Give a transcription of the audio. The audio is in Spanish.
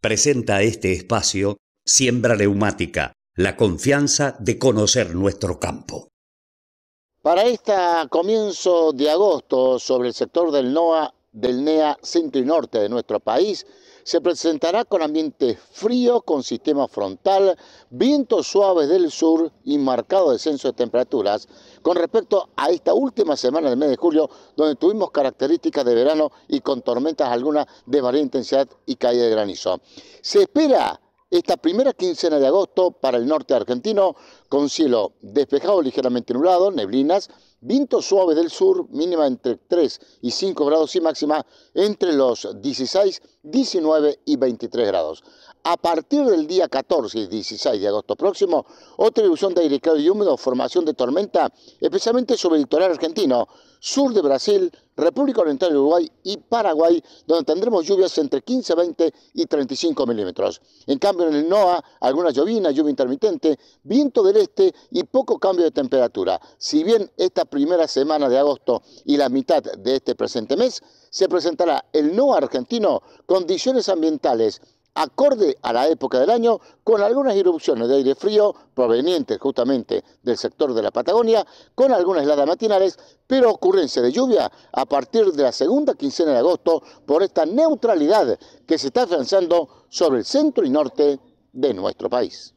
presenta este espacio Siembra Neumática, la confianza de conocer nuestro campo. Para este comienzo de agosto sobre el sector del NOA del NEA Centro y Norte de nuestro país, se presentará con ambiente frío, con sistema frontal, vientos suaves del sur y marcado descenso de temperaturas con respecto a esta última semana del mes de julio, donde tuvimos características de verano y con tormentas algunas de variada intensidad y caída de granizo. Se espera esta primera quincena de agosto para el norte argentino, con cielo despejado, ligeramente nublado, neblinas, vientos suaves del sur, mínima entre 3 y 5 grados y máxima entre los 16 19 y 23 grados. A partir del día 14 y 16 de agosto próximo, otra ilusión de aire claro y húmedo, formación de tormenta, especialmente sobre el litoral argentino, sur de Brasil, República Oriental de Uruguay y Paraguay, donde tendremos lluvias entre 15, 20 y 35 milímetros. En cambio, en el NOA, alguna llovina, lluvia intermitente, viento del este y poco cambio de temperatura. Si bien esta primera semana de agosto y la mitad de este presente mes se presentará el no argentino Condiciones Ambientales, acorde a la época del año, con algunas irrupciones de aire frío provenientes justamente del sector de la Patagonia, con algunas heladas matinales, pero ocurrencia de lluvia a partir de la segunda quincena de agosto por esta neutralidad que se está afianzando sobre el centro y norte de nuestro país.